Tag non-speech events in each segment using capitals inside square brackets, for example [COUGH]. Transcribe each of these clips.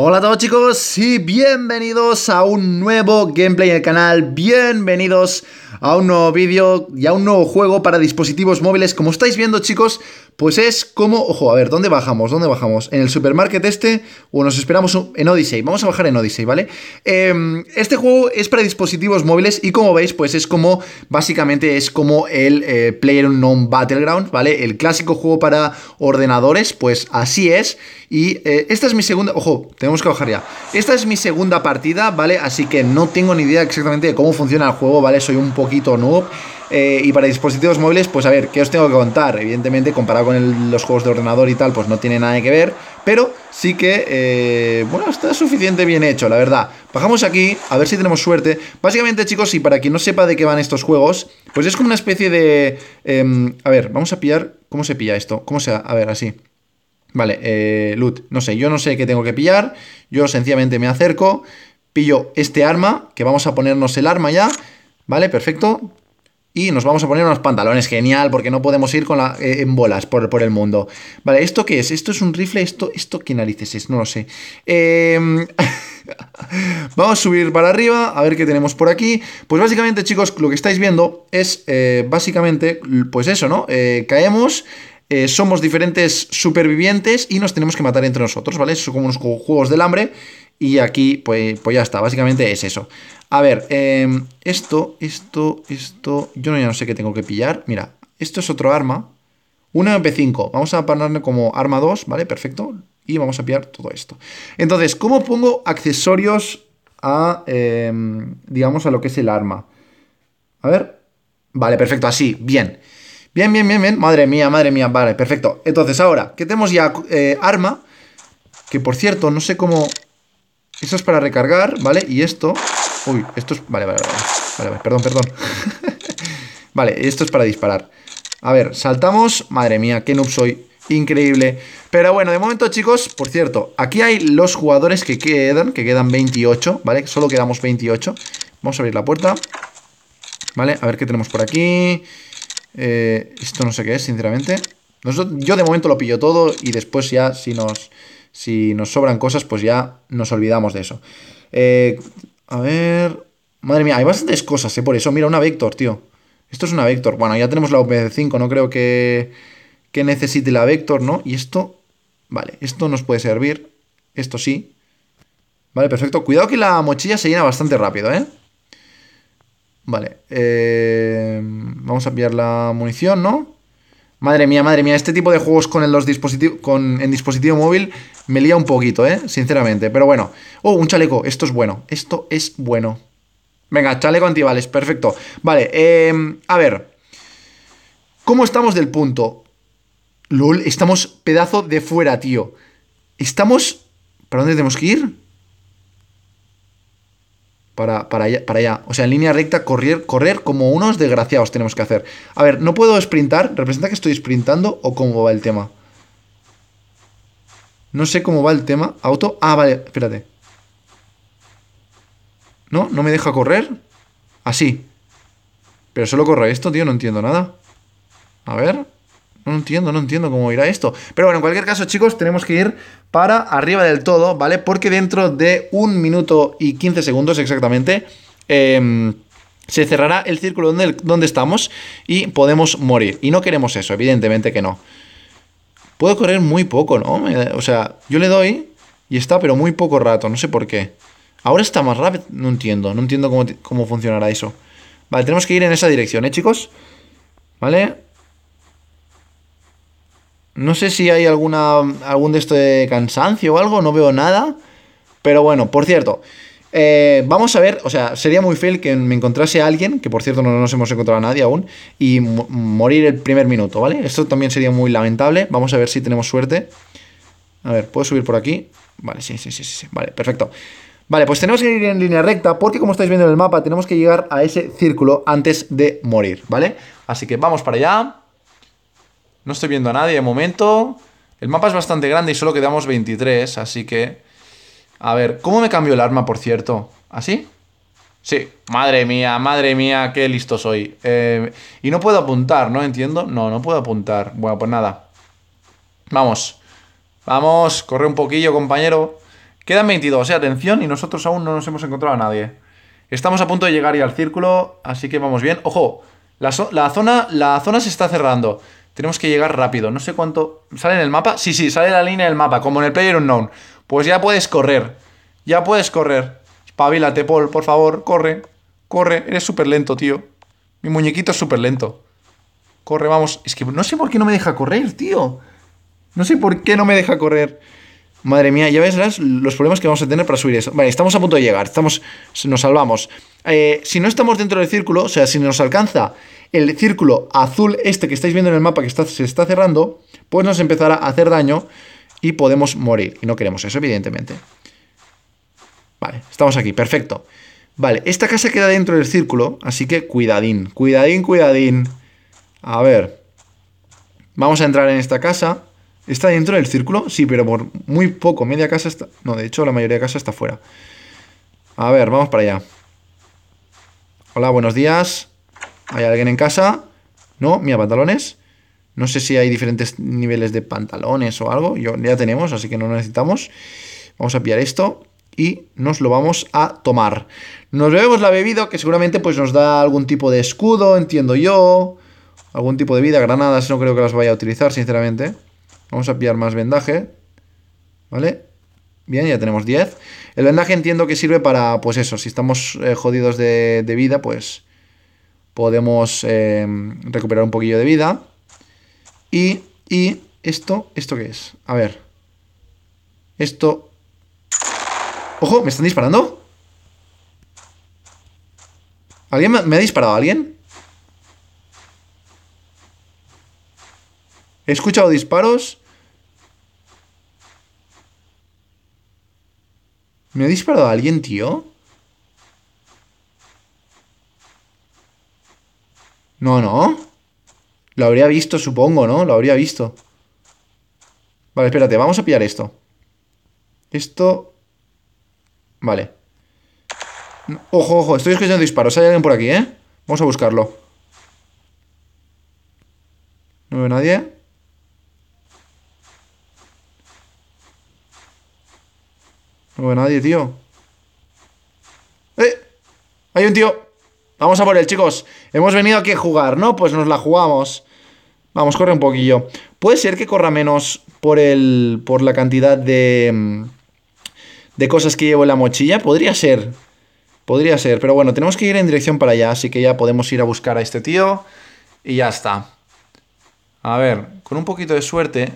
Hola a todos chicos y bienvenidos a un nuevo gameplay en el canal, bienvenidos a un nuevo vídeo y a un nuevo juego para dispositivos móviles. Como estáis viendo chicos, pues es como, ojo, a ver, ¿dónde bajamos? ¿Dónde bajamos? ¿En el supermarket este o nos esperamos en Odyssey? Vamos a bajar en Odyssey, ¿vale? Em, este juego es para dispositivos móviles y como veis, pues es como, básicamente es como el eh, Player Non Battleground, ¿vale? El clásico juego para ordenadores, pues así es. Y eh, esta es mi segunda, ojo, tenemos que bajar ya. Esta es mi segunda partida, ¿vale? Así que no tengo ni idea exactamente de cómo funciona el juego, ¿vale? Soy un poquito noob. Eh, y para dispositivos móviles, pues a ver, ¿qué os tengo que contar? Evidentemente, comparado con los juegos de ordenador y tal, pues no tiene nada que ver, pero sí que, eh, bueno, está suficiente bien hecho, la verdad. Bajamos aquí, a ver si tenemos suerte. Básicamente, chicos, y para quien no sepa de qué van estos juegos, pues es como una especie de... Em, a ver, vamos a pillar... ¿Cómo se pilla esto? ¿Cómo se... A ver, así. Vale, eh, loot, no sé, yo no sé qué tengo que pillar, yo sencillamente me acerco, pillo este arma, que vamos a ponernos el arma ya, vale, perfecto, y nos vamos a poner unos pantalones, genial, porque no podemos ir con la, eh, en bolas por, el mundo. Vale, ¿esto qué es? ¿Esto es un rifle? ¿Esto, esto qué narices es? No lo sé. Em, [LAUGHS] vamos a subir para arriba, a ver qué tenemos por aquí. Pues básicamente, chicos, lo que estáis viendo es eh, básicamente, pues eso, ¿no? Eh, caemos. somos diferentes supervivientes y nos tenemos que matar entre nosotros, ¿vale? Son como unos juegos del hambre y aquí, pues, pues ya está, básicamente es eso. A ver, em, esto, esto, esto, yo no, ya no sé qué tengo que pillar. Mira, esto es otro arma. Una MP5, vamos a ponerle como arma 2, ¿vale? Perfecto. Y vamos a pillar todo esto. Entonces, ¿cómo pongo accesorios a, em, digamos, a lo que es el arma? A ver. Vale, perfecto, así, bien. Bien, bien, bien, bien. Madre mía, madre mía, vale, perfecto. Entonces, ahora que tenemos ya eh, arma, que por cierto, no sé cómo esto es para recargar, ¿vale? Y esto... Uy, esto es... Vale, vale, vale. Vale, vale perdón, perdón. [LAUGHS] vale, esto es para disparar. A ver, saltamos. Madre mía, qué noob soy. Increíble. Pero bueno, de momento, chicos, por cierto, aquí hay los jugadores que quedan, que quedan 28, ¿vale? Solo quedamos 28. Vamos a abrir la puerta. Vale, a ver qué tenemos por aquí. Eh, esto no sé qué es, sinceramente. yo de momento lo pillo todo y después ya si nos... Si nos sobran cosas, pues ya nos olvidamos de eso. Eh, a ver. Madre mía, hay bastantes cosas, ¿eh? Por eso, mira, una Vector, tío. Esto es una Vector. Bueno, ya tenemos la OPC5, no creo que, necesite la Vector, ¿no? Y esto. Vale, esto nos puede servir. Esto sí. Vale, perfecto. Cuidado que la mochila se llena bastante rápido, ¿eh? Vale. Eh, vamos a pillar la munición, ¿no? Madre mía, madre mía, este tipo de juegos con, el, los con en dispositivo móvil me lía un poquito, ¿eh? Sinceramente, pero bueno. Oh, un chaleco, esto es bueno, esto es bueno. Venga, chaleco antibales, perfecto. Vale, eh, a ver. ¿Cómo estamos del punto? LOL, estamos pedazo de fuera, tío. Estamos... ¿Para dónde tenemos que ir? para, allá, para allá. O sea, en línea recta, correr, correr como unos desgraciados tenemos que hacer. A ver, no puedo sprintar. ¿Representa que estoy sprintando o cómo va el tema? No sé cómo va el tema. Auto. Ah, vale, espérate. ¿No? ¿No me deja correr? Así. Pero solo corre esto, tío, no entiendo nada. A ver. No entiendo, no entiendo cómo irá esto. Pero bueno, en cualquier caso, chicos, tenemos que ir para arriba del todo, ¿vale? Porque dentro de un minuto y 15 segundos exactamente, em, se cerrará el círculo donde, estamos y podemos morir. Y no queremos eso, evidentemente que no. Puedo correr muy poco, ¿no? O sea, yo le doy y está, pero muy poco rato, no sé por qué. Ahora está más rápido, no entiendo, no entiendo cómo, cómo funcionará eso. Vale, tenemos que ir en esa dirección, ¿eh, chicos? ¿Vale? No sé si hay alguna, algún de esto de cansancio o algo, no veo nada. Pero bueno, por cierto, eh, vamos a ver, o sea, sería muy feo que me encontrase a alguien, que por cierto no nos hemos encontrado a nadie aún, y morir el primer minuto, ¿vale? Esto también sería muy lamentable. Vamos a ver si tenemos suerte. A ver, ¿puedo subir por aquí? Vale, sí, sí, sí, sí, sí, vale, perfecto. Vale, pues tenemos que ir en línea recta porque como estáis viendo en el mapa tenemos que llegar a ese círculo antes de morir, ¿vale? Así que vamos para allá. No estoy viendo a nadie de momento. El mapa es bastante grande y solo quedamos 23, así que... A ver, ¿cómo me cambio el arma, por cierto? ¿Así? Sí, madre mía, madre mía, qué listo soy. Eh, y no puedo apuntar, ¿no? Entiendo. No, no puedo apuntar. Bueno, pues nada. Vamos. Vamos, corre un poquillo, compañero. Quedan 22, eh, atención, y nosotros aún no nos hemos encontrado a nadie. Estamos a punto de llegar ya al círculo, así que vamos bien. Ojo, la, zona, la zona se está cerrando. Tenemos que llegar rápido. No sé cuánto. ¿Sale en el mapa? Sí, sí, sale la línea del mapa, como en el Player Unknown. Pues ya puedes correr. Ya puedes correr. Espabilate, Paul, por favor. Corre. Corre. Eres súper lento, tío. Mi muñequito es súper lento. Corre, vamos. Es que no sé por qué no me deja correr, tío. No sé por qué no me deja correr. Madre mía, ya ves los problemas que vamos a tener para subir eso. Vale, estamos a punto de llegar. Estamos, nos salvamos. Eh, si no estamos dentro del círculo, o sea, si nos alcanza el círculo azul este que estáis viendo en el mapa que se está cerrando, pues nos empezará a hacer daño y podemos morir. Y no queremos eso, evidentemente. Vale, estamos aquí, perfecto. Vale, esta casa queda dentro del círculo, así que cuidadín, cuidadín, cuidadín. A ver, vamos a entrar en esta casa. ¿Está dentro del círculo? Sí, pero por muy poco, media casa está... No, de hecho la mayoría de casa está fuera. A ver, vamos para allá. Hola, buenos días. ¿Hay alguien en casa? No, mira, pantalones. No sé si hay diferentes niveles de pantalones o algo. ya tenemos, así que no necesitamos. Vamos a pillar esto y nos lo vamos a tomar. Nos bebemos la bebida que seguramente pues, nos da algún tipo de escudo, entiendo yo. Algún tipo de vida, granadas, no creo que las vaya a utilizar, sinceramente. Vamos a pillar más vendaje. ¿Vale? Bien, ya tenemos 10. El vendaje entiendo que sirve para, pues eso, si estamos eh, jodidos de vida, pues podemos em, recuperar un poquillo de vida. Y, y esto, ¿esto qué es? A ver. Esto... ¡Ojo! ¿Me están disparando? ¿Alguien me, ha disparado? ¿Alguien? He escuchado disparos. ¿Me ha disparado alguien, tío? No, no. Lo habría visto, supongo, ¿no? Lo habría visto. Vale, espérate, vamos a pillar esto. Esto... Vale. Ojo, ojo, estoy escuchando disparos. Hay alguien por aquí, ¿eh? Vamos a buscarlo. No veo nadie. No veo nadie, tío. ¡Eh! Hay un tío. Vamos a por él, chicos. Hemos venido aquí a jugar, ¿no? Pues nos la jugamos. Vamos, corre un poquillo. Puede ser que corra menos por el. por la cantidad de. Mm, de cosas que llevo en la mochilla. Podría ser. Podría ser. Pero bueno, tenemos que ir en dirección para allá. Así que ya podemos ir a buscar a este tío. Y ya está. A ver, con un poquito de suerte.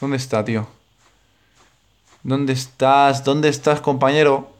¿Dónde está, tío? ¿Dónde estás? ¿Dónde estás, compañero?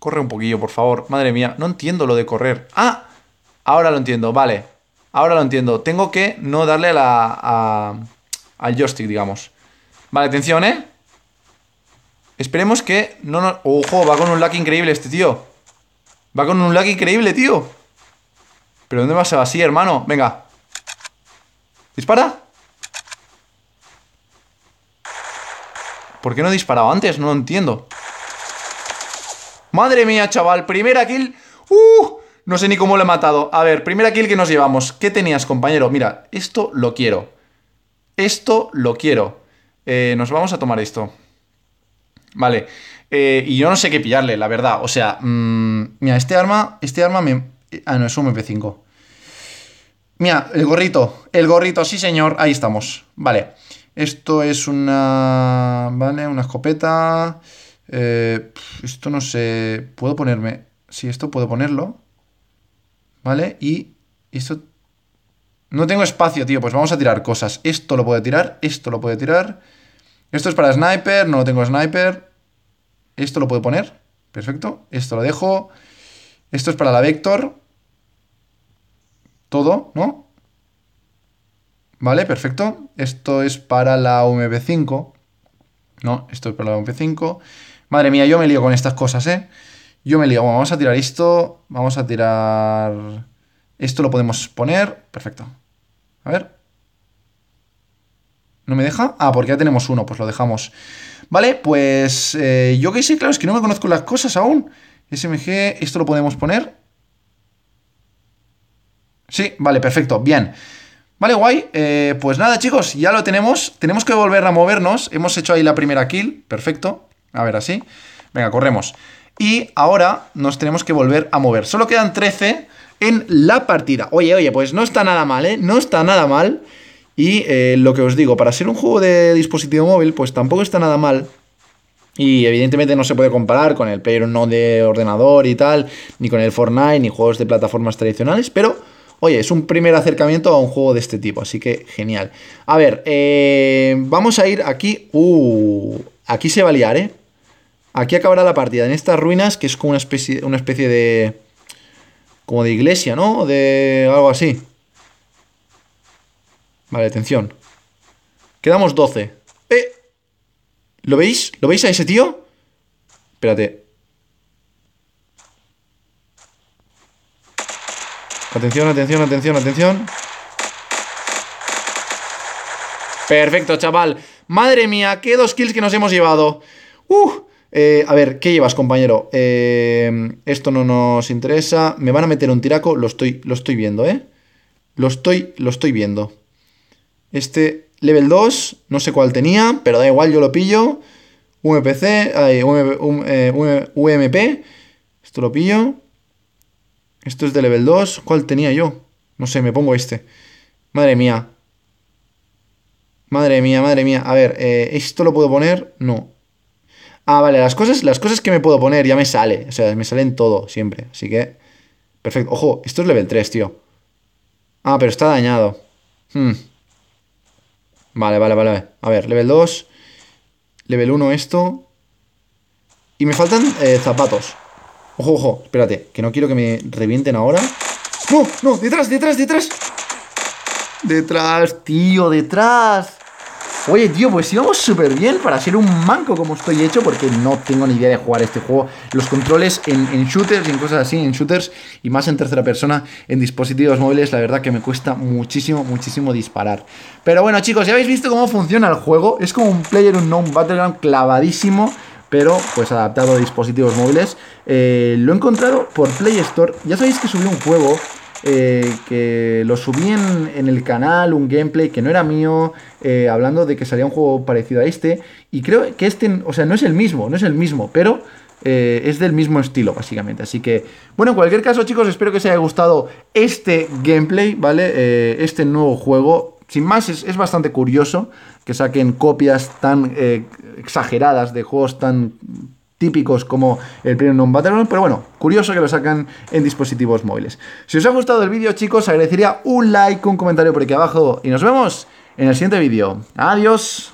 Corre un poquillo, por favor. Madre mía, no entiendo lo de correr. ¡Ah! Ahora lo entiendo, vale. Ahora lo entiendo. Tengo que no darle a la, al joystick, digamos. Vale, atención, ¿eh? Esperemos que no nos... ¡Ojo! Va con un lag increíble este tío. Va con un lag increíble, tío. ¿Pero dónde va así, hermano? Venga. ¿Dispara? ¿Por qué no disparado antes? No lo entiendo. Madre mía, chaval, primera kill. ¡Uh! No sé ni cómo lo he matado. A ver, primera kill que nos llevamos. ¿Qué tenías, compañero? Mira, esto lo quiero. Esto lo quiero. Eh, nos vamos a tomar esto. Vale. Eh, y yo no sé qué pillarle, la verdad. O sea, mmm, mira, este arma, este arma me... Ah, no, es un MP5. Mira, el gorrito. El gorrito, sí señor. Ahí estamos. Vale. Esto es una... Vale, una escopeta. Eh, esto no sé, puedo ponerme, si sí, esto puedo ponerlo, ¿vale? Y esto... No tengo espacio, tío, pues vamos a tirar cosas. Esto lo puedo tirar, esto lo puedo tirar. Esto es para sniper, no lo tengo sniper. Esto lo puedo poner, perfecto. Esto lo dejo. Esto es para la vector. Todo, ¿no? Vale, perfecto. Esto es para la UMP5. No, esto es para la UMP5. Madre mía, yo me lío con estas cosas, ¿eh? Yo me lío. vamos a tirar esto. Vamos a tirar... Esto lo podemos poner. Perfecto. A ver. ¿No me deja? Ah, porque ya tenemos uno. Pues lo dejamos. Vale, pues... Eh, yo que sé, claro, es que no me conozco las cosas aún. SMG, esto lo podemos poner. Sí, vale, perfecto. Bien. Vale, guay. Eh, pues nada, chicos, ya lo tenemos. Tenemos que volver a movernos. Hemos hecho ahí la primera kill. Perfecto. A ver, así. Venga, corremos. Y ahora nos tenemos que volver a mover. Solo quedan 13 en la partida. Oye, oye, pues no está nada mal, ¿eh? No está nada mal. Y eh, lo que os digo, para ser un juego de dispositivo móvil, pues tampoco está nada mal. Y evidentemente no se puede comparar con el Player no de ordenador y tal, ni con el Fortnite, ni juegos de plataformas tradicionales, pero oye, es un primer acercamiento a un juego de este tipo, así que genial. A ver, eh, vamos a ir aquí. Uh, aquí se va a liar, ¿eh? Aquí acabará la partida, en estas ruinas, que es como una especie, una especie de... Como de iglesia, ¿no? De algo así. Vale, atención. Quedamos 12. ¡Eh! ¿Lo veis? ¿Lo veis a ese tío? Espérate. Atención, atención, atención, atención. Perfecto, chaval. Madre mía, qué dos kills que nos hemos llevado. ¡Uh! Eh, a ver, ¿qué llevas, compañero? Eh, esto no nos interesa. Me van a meter un tiraco. Lo estoy, lo estoy viendo, ¿eh? Lo estoy, lo estoy viendo. Este level 2, no sé cuál tenía, pero da igual, yo lo pillo. UMP. Eh, esto lo pillo. Esto es de level 2. ¿Cuál tenía yo? No sé, me pongo este. Madre mía. Madre mía, madre mía. A ver, ¿esto lo puedo poner? No. Ah, vale, las cosas, las cosas que me puedo poner ya me sale. O sea, me salen todo siempre. Así que. Perfecto. Ojo, esto es level 3, tío. Ah, pero está dañado. Hmm. Vale, vale, vale. A ver, level 2. Level 1 esto. Y me faltan eh, zapatos. Ojo, ojo, espérate, que no quiero que me revienten ahora. ¡No, no! ¡Detrás, detrás, detrás! ¡Detrás, tío, detrás! Oye, tío, pues íbamos súper bien para ser un manco como estoy hecho, porque no tengo ni idea de jugar este juego. Los controles en, shooters y en cosas así, en shooters y más en tercera persona, en dispositivos móviles, la verdad que me cuesta muchísimo, muchísimo disparar. Pero bueno, chicos, ya habéis visto cómo funciona el juego. Es como un player unknown battleground clavadísimo pero pues adaptado a dispositivos móviles. Eh, lo he encontrado por Play Store. Ya sabéis que subí un juego eh, que lo subí en, el canal, un gameplay que no era mío, eh, hablando de que salía un juego parecido a este. Y creo que este, o sea, no es el mismo, no es el mismo, pero eh, es del mismo estilo, básicamente. Así que, bueno, en cualquier caso, chicos, espero que os haya gustado este gameplay, ¿vale? este nuevo juego. Sin más, es, es bastante curioso que saquen copias tan exageradas de juegos tan típicos como el Premium Battleground, pero bueno, curioso que lo sacan en dispositivos móviles. Si os ha gustado el vídeo, chicos, agradecería un like, un comentario por aquí abajo y nos vemos en el siguiente vídeo. Adiós.